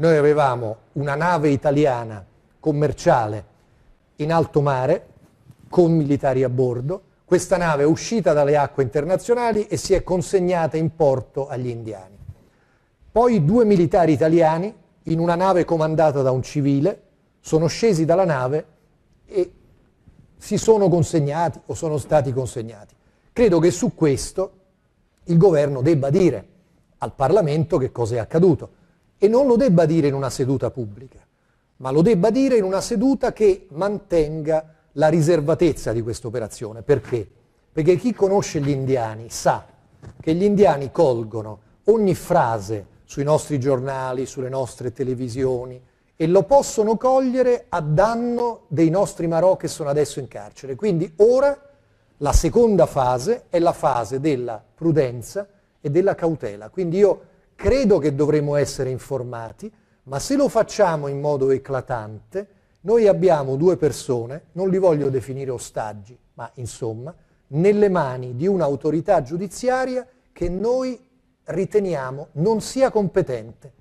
Noi avevamo una nave italiana commerciale in alto mare con militari a bordo. Questa nave è uscita dalle acque internazionali e si è consegnata in porto agli indiani. Poi due militari italiani in una nave comandata da un civile sono scesi dalla nave e si sono consegnati o sono stati consegnati. Credo che su questo il governo debba dire al Parlamento che cosa è accaduto e non lo debba dire in una seduta pubblica, ma lo debba dire in una seduta che mantenga la riservatezza di questa operazione. Perché? Perché chi conosce gli indiani sa che gli indiani colgono ogni frase sui nostri giornali, sulle nostre televisioni e lo possono cogliere a danno dei nostri Marò che sono adesso in carcere. Quindi ora la seconda fase è la fase della prudenza e della cautela. Quindi io credo che dovremmo essere informati, ma se lo facciamo in modo eclatante, noi abbiamo due persone, non li voglio definire ostaggi, ma insomma, nelle mani di un'autorità giudiziaria che noi riteniamo non sia competente.